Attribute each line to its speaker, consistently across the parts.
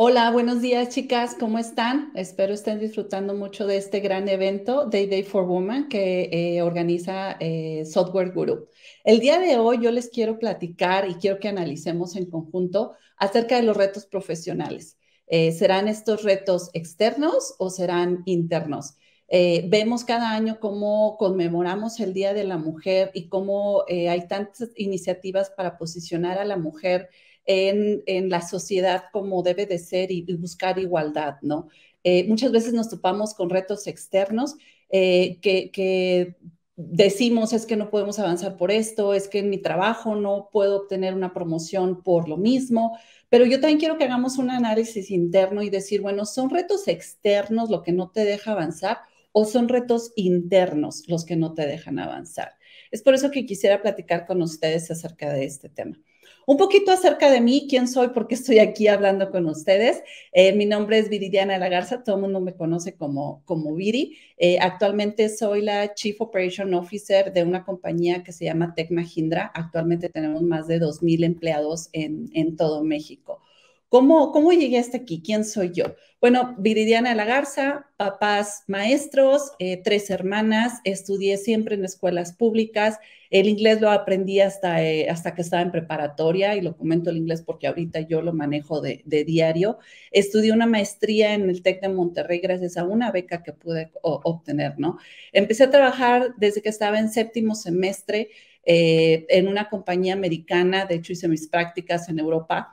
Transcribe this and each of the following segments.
Speaker 1: Hola, buenos días chicas, ¿cómo están? Espero estén disfrutando mucho de este gran evento Day Day for Women que eh, organiza eh, Software Group. El día de hoy yo les quiero platicar y quiero que analicemos en conjunto acerca de los retos profesionales. Eh, ¿Serán estos retos externos o serán internos? vemos cada año cómo conmemoramos el Día de la Mujer y cómo hay tantas iniciativas para posicionar a la mujer en, la sociedad como debe de ser y, buscar igualdad, ¿no? Eh, muchas veces nos topamos con retos externos eh, que decimos es que no podemos avanzar por esto, es que en mi trabajo no puedo obtener una promoción por lo mismo, pero yo también quiero que hagamos un análisis interno y decir, bueno, ¿son retos externos lo que no te deja avanzar o son retos internos los que no te dejan avanzar? Es por eso que quisiera platicar con ustedes acerca de este tema. Un poquito acerca de mí, quién soy, por qué estoy aquí hablando con ustedes. Eh, mi nombre es Viridiana de la Garza, todo el mundo me conoce como, como Viri. Eh, actualmente soy la Chief Operation Officer de una compañía que se llama Tech Mahindra. Actualmente tenemos más de 2.000 empleados en todo México. ¿Cómo, llegué hasta aquí? ¿Quién soy yo? Bueno, Viridiana La Garza, papás maestros, eh, tres hermanas, estudié siempre en escuelas públicas, el inglés lo aprendí hasta, eh, hasta que estaba en preparatoria y lo comento el inglés porque ahorita yo lo manejo de, diario. Estudié una maestría en el TEC de Monterrey gracias a una beca que pude obtener, ¿no? Empecé a trabajar desde que estaba en séptimo semestre eh, en una compañía americana, de hecho hice mis prácticas en Europa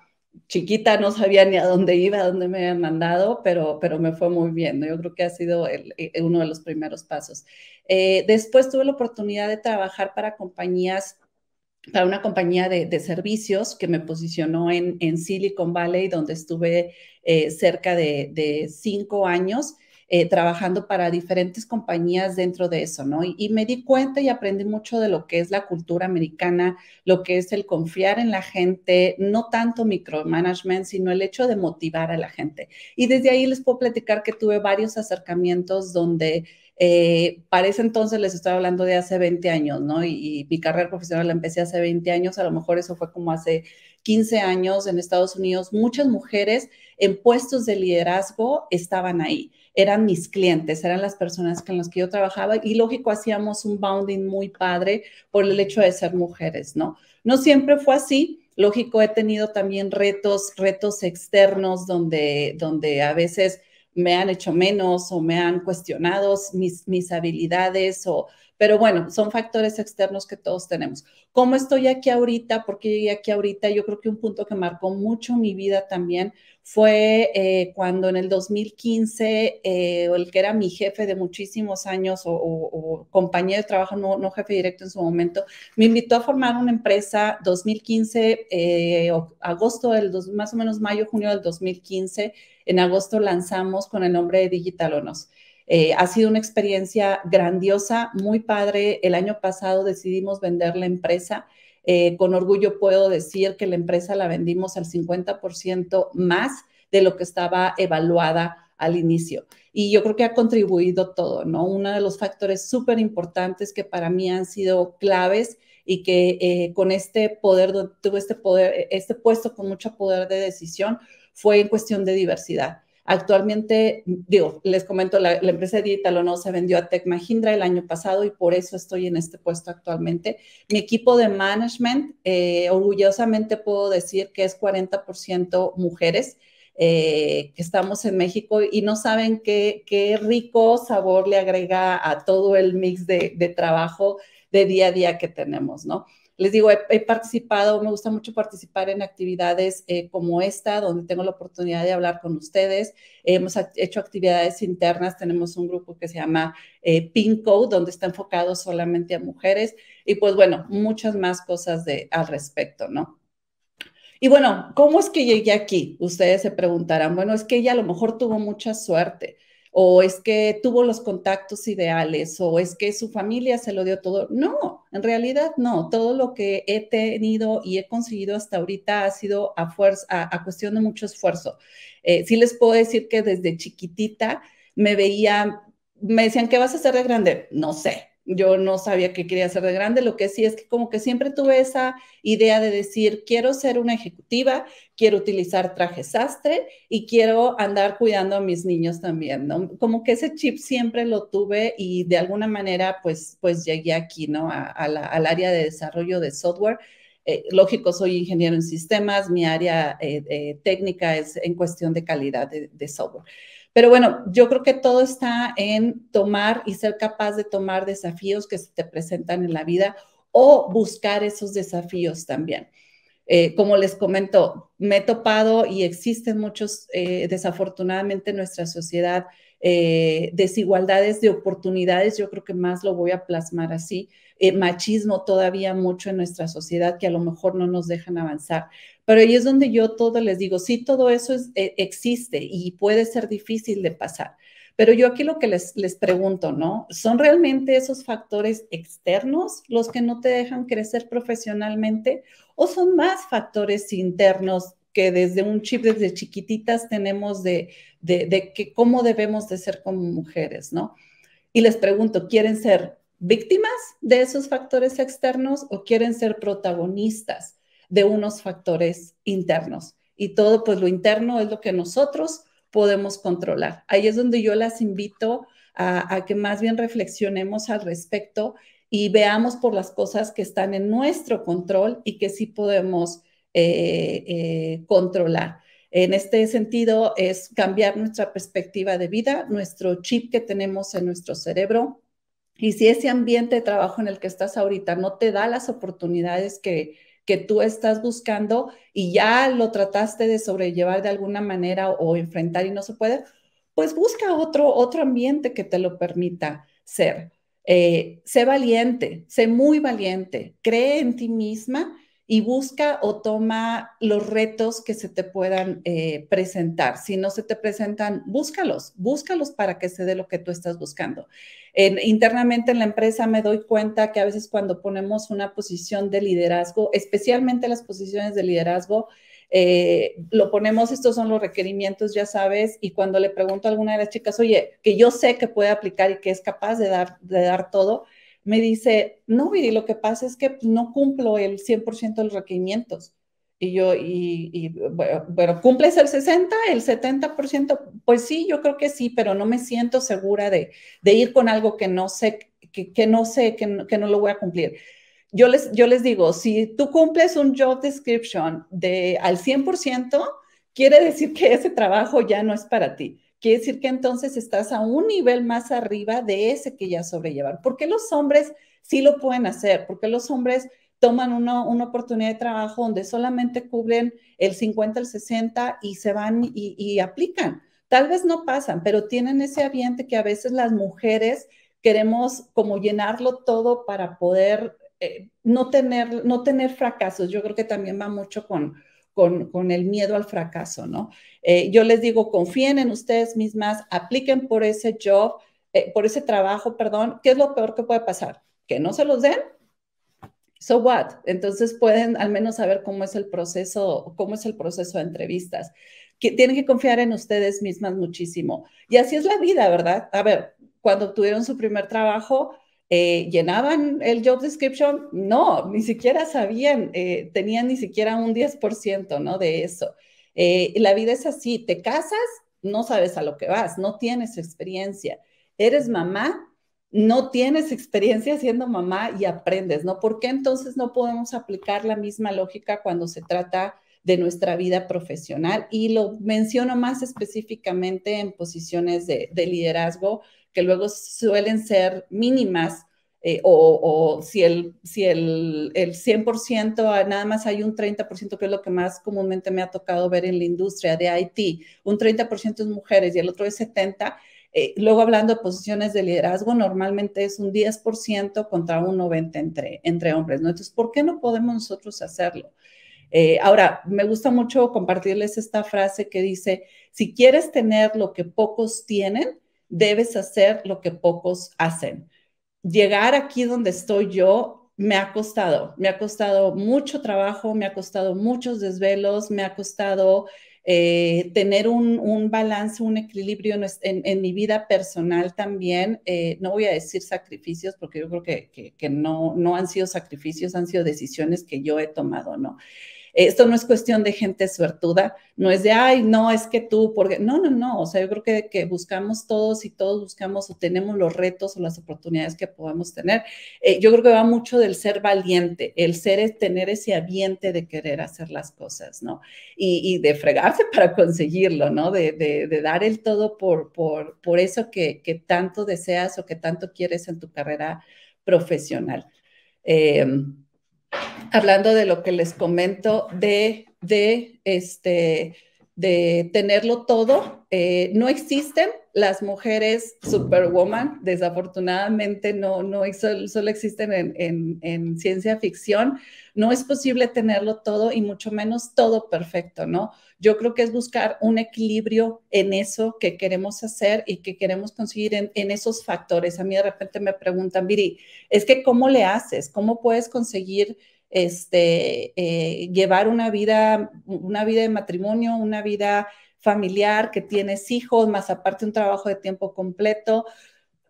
Speaker 1: chiquita no sabía ni a dónde iba, a dónde me habían mandado, pero, pero me fue muy bien. Yo creo que ha sido eh, uno de los primeros pasos. Eh, después tuve la oportunidad de trabajar para compañías para una compañía de, servicios que me posicionó en, Silicon Valley, donde estuve eh, cerca de cinco años eh, trabajando para diferentes compañías dentro de eso, ¿no? Y, me di cuenta y aprendí mucho de lo que es la cultura americana, lo que es el confiar en la gente, no tanto micromanagement, sino el hecho de motivar a la gente. Y desde ahí les puedo platicar que tuve varios acercamientos donde... Eh, para ese entonces les estoy hablando de hace 20 años, ¿no? Y, y, mi carrera profesional la empecé hace 20 años, a lo mejor eso fue como hace 15 años en Estados Unidos. Muchas mujeres en puestos de liderazgo estaban ahí eran mis clientes, eran las personas con las que yo trabajaba y lógico hacíamos un bounding muy padre por el hecho de ser mujeres, ¿no? No siempre fue así. Lógico, he tenido también retos, retos externos donde, donde a veces me han hecho menos o me han cuestionado mis, mis habilidades o pero bueno, son factores externos que todos tenemos. ¿Cómo estoy aquí ahorita? ¿Por qué llegué aquí ahorita? Yo creo que un punto que marcó mucho mi vida también fue eh, cuando en el 2015, eh, el que era mi jefe de muchísimos años o, o, compañero de trabajo, no, jefe directo en su momento, me invitó a formar una empresa 2015, eh, agosto del, más o menos mayo, junio del 2015. En agosto lanzamos con el nombre de Digital Onos. Eh, ha sido una experiencia grandiosa, muy padre. El año pasado decidimos vender la empresa. Eh, con orgullo puedo decir que la empresa la vendimos al 50% más de lo que estaba evaluada al inicio. Y yo creo que ha contribuido todo, ¿no? Uno de los factores súper importantes que para mí han sido claves y que eh, con este poder, tuve este poder, este puesto con mucho poder de decisión, fue en cuestión de diversidad. Actualmente, digo, les comento, la, empresa de no se vendió a Tech Mahindra el año pasado y por eso estoy en este puesto actualmente. Mi equipo de management, eh, orgullosamente puedo decir que es 40% mujeres. Eh, que estamos en México y no saben qué, rico sabor le agrega a todo el mix de, de trabajo de día a día que tenemos, ¿no? Les digo, he, participado, me gusta mucho participar en actividades eh, como esta, donde tengo la oportunidad de hablar con ustedes. Hemos hecho actividades internas, tenemos un grupo que se llama eh, Pinco, donde está enfocado solamente a mujeres y pues bueno, muchas más cosas de, al respecto, ¿no? Y bueno, ¿cómo es que llegué aquí? Ustedes se preguntarán, bueno, es que ella a lo mejor tuvo mucha suerte o es que tuvo los contactos ideales, o es que su familia se lo dio todo. No, en realidad no. Todo lo que he tenido y he conseguido hasta ahorita ha sido a, fuerza, a, cuestión de mucho esfuerzo. Eh, sí les puedo decir que desde chiquitita me veía, me decían, ¿qué vas a hacer de grande? No sé, yo no sabía qué quería hacer de grande, lo que sí es que como que siempre tuve esa idea de decir, quiero ser una ejecutiva, quiero utilizar traje sastre y quiero andar cuidando a mis niños también, ¿no? Como que ese chip siempre lo tuve y de alguna manera pues, pues llegué aquí, ¿no? al área de desarrollo de software. Eh, lógico, soy ingeniero en sistemas, mi área eh, eh, técnica es en cuestión de calidad de software. Pero bueno, yo creo que todo está en tomar y ser capaz de tomar desafíos que se te presentan en la vida o buscar esos desafíos también. Eh, como les comento, me he topado y existen muchos, eh, desafortunadamente en nuestra sociedad, eh, desigualdades de oportunidades, yo creo que más lo voy a plasmar así, machismo todavía mucho en nuestra sociedad que a lo mejor no nos dejan avanzar. Pero ahí es donde yo todo les digo, sí, todo eso existe y puede ser difícil de pasar, pero yo aquí lo que les, pregunto, ¿no? ¿Son realmente esos factores externos los que no te dejan crecer profesionalmente o son más factores internos que desde un chip desde chiquititas tenemos de, que cómo debemos de ser como mujeres, ¿no? Y les pregunto, ¿quieren ser víctimas de esos factores externos o quieren ser protagonistas de unos factores internos? Y todo, pues lo interno es lo que nosotros podemos controlar. Ahí es donde yo las invito a, que más bien reflexionemos al respecto y veamos por las cosas que están en nuestro control y que sí podemos eh, eh, controlar. En este sentido, es cambiar nuestra perspectiva de vida, nuestro chip que tenemos en nuestro cerebro. Y si ese ambiente de trabajo en el que estás ahorita no te da las oportunidades que, que tú estás buscando y ya lo trataste de sobrellevar de alguna manera o enfrentar y no se puede, pues busca otro, otro ambiente que te lo permita ser. Eh, sé valiente, sé muy valiente, cree en ti misma y busca o toma los retos que se te puedan eh, presentar. Si no se te presentan, búscalos, búscalos para que se dé lo que tú estás buscando. internamente en la empresa me doy cuenta que a veces cuando ponemos una posición de liderazgo, especialmente las posiciones de liderazgo, eh, lo ponemos, estos son los requerimientos, ya sabes, y cuando le pregunto a alguna de las chicas, oye, que yo sé que puede aplicar y que es capaz de dar, de dar todo, me dice, no, y lo que pasa es que pues, no cumplo el 100% de los requerimientos. Y yo, y, bueno, pero ¿cumples el 60, el 70%? Pues sí, yo creo que sí, pero no me siento segura de, ir con algo que no sé, que, no sé, que no, lo voy a cumplir. Yo les, yo les digo, si tú cumples un job description de al 100%, quiere decir que ese trabajo ya no es para ti. Quiere decir que entonces estás a un nivel más arriba de ese que ya sobrellevar. ¿Por qué los hombres sí lo pueden hacer? porque los hombres toman una, una oportunidad de trabajo donde solamente cubren el 50, el 60 y se van y, aplican? Tal vez no pasan, pero tienen ese ambiente que a veces las mujeres queremos como llenarlo todo para poder eh, no, tener, no tener fracasos. Yo creo que también va mucho con, con, el miedo al fracaso, ¿no? Eh, yo les digo, confíen en ustedes mismas, apliquen por ese job, eh, por ese trabajo, perdón, ¿qué es lo peor que puede pasar? Que no se los den. So what? Entonces pueden al menos saber cómo es el proceso, cómo es el proceso de entrevistas. Que tienen que confiar en ustedes mismas muchísimo. Y así es la vida, ¿verdad? A ver, cuando obtuvieron su primer trabajo, eh, llenaban el job description, no, ni siquiera sabían, eh, tenían ni siquiera un 10%, ¿no? De eso. Eh, la vida es así, te casas, no sabes a lo que vas, no tienes experiencia. Eres mamá, no tienes experiencia siendo mamá y aprendes, ¿no? ¿Por qué entonces no podemos aplicar la misma lógica cuando se trata de nuestra vida profesional. Y lo menciono más específicamente en posiciones de, liderazgo que luego suelen ser mínimas. Eh, o, si, el, si el, el 100%, ah, nada más hay un 30%, que es lo que más comúnmente me ha tocado ver en la industria de IT, un 30% es mujeres y el otro es 70%, eh, luego hablando de posiciones de liderazgo, normalmente es un 10% contra un 90% entre, hombres, ¿no? Entonces, ¿por qué no podemos nosotros hacerlo? Eh, ahora, me gusta mucho compartirles esta frase que dice, si quieres tener lo que pocos tienen, debes hacer lo que pocos hacen. Llegar aquí donde estoy yo me ha costado, me ha costado mucho trabajo, me ha costado muchos desvelos, me ha costado eh, tener un, balance, un equilibrio en, mi vida personal también. Eh, no voy a decir sacrificios porque yo creo que, no, no han sido sacrificios, han sido decisiones que yo he tomado, ¿no? Eh, esto no es cuestión de gente suertuda, no es de, ay, no, es que tú, porque, no, no, no, o sea, yo creo que, que buscamos todos y todos buscamos o tenemos los retos o las oportunidades que podemos tener. Eh, yo creo que va mucho del ser valiente, el ser es tener ese ambiente de querer hacer las cosas, ¿no? Y, de fregarse para conseguirlo, ¿no? De, dar el todo por, por, por eso que, tanto deseas o que tanto quieres en tu carrera profesional. Em, hablando de lo que les comento de, de, este, de tenerlo todo, eh, no existen las mujeres superwoman, desafortunadamente no, no solo, existen en, ciencia ficción, no es posible tenerlo todo y mucho menos todo perfecto, ¿no? Yo creo que es buscar un equilibrio en eso que queremos hacer y que queremos conseguir en, en esos factores. A mí de repente me preguntan, Viri, es que ¿cómo le haces? ¿Cómo puedes conseguir? este, eh, llevar una vida, una vida de matrimonio, una vida familiar, que tienes hijos, más aparte un trabajo de tiempo completo.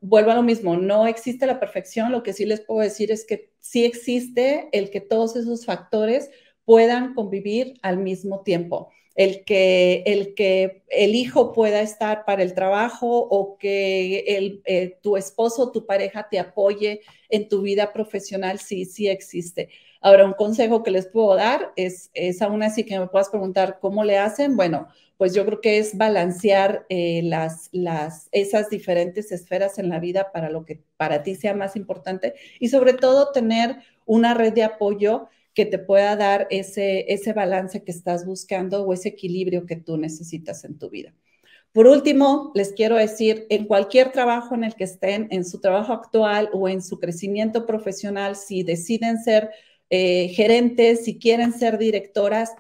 Speaker 1: Vuelvo a lo mismo, no existe la perfección, lo que sí les puedo decir es que sí existe el que todos esos factores puedan convivir al mismo tiempo el que, el que el hijo pueda estar para el trabajo o que el, eh, tu esposo o tu pareja te apoye en tu vida profesional, sí, sí existe. Ahora, un consejo que les puedo dar es, es aún así que me puedas preguntar cómo le hacen. Bueno, pues yo creo que es balancear eh, las, las, esas diferentes esferas en la vida para lo que para ti sea más importante y sobre todo tener una red de apoyo que te pueda dar ese, balance que estás buscando o ese equilibrio que tú necesitas en tu vida. Por último, les quiero decir, en cualquier trabajo en el que estén, en su trabajo actual o en su crecimiento profesional, si deciden ser eh, gerentes, si quieren ser directoras,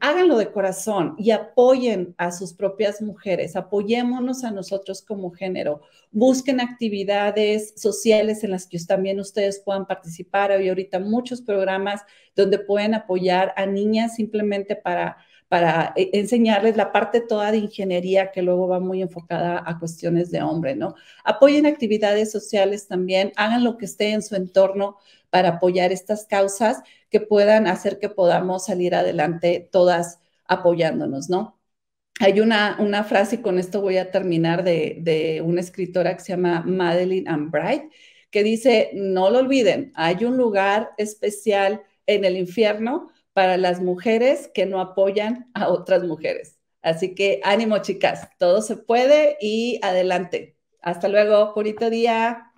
Speaker 1: háganlo de corazón y apoyen a sus propias mujeres, apoyémonos a nosotros como género, busquen actividades sociales en las que también ustedes puedan participar. Hay ahorita muchos programas donde pueden apoyar a niñas simplemente para para e-, enseñarles la parte toda de ingeniería que luego va muy enfocada a cuestiones de hombre, ¿no? Apoyen actividades sociales también, hagan lo que esté en su entorno para apoyar estas causas que puedan hacer que podamos salir adelante todas apoyándonos, ¿no? Hay una, una frase, y con esto voy a terminar, de, de una escritora que se llama Madeline Ambright, que dice, no lo olviden, hay un lugar especial en el infierno para las mujeres que no apoyan a otras mujeres. Así que ánimo, chicas, todo se puede y adelante. Hasta luego, bonito día.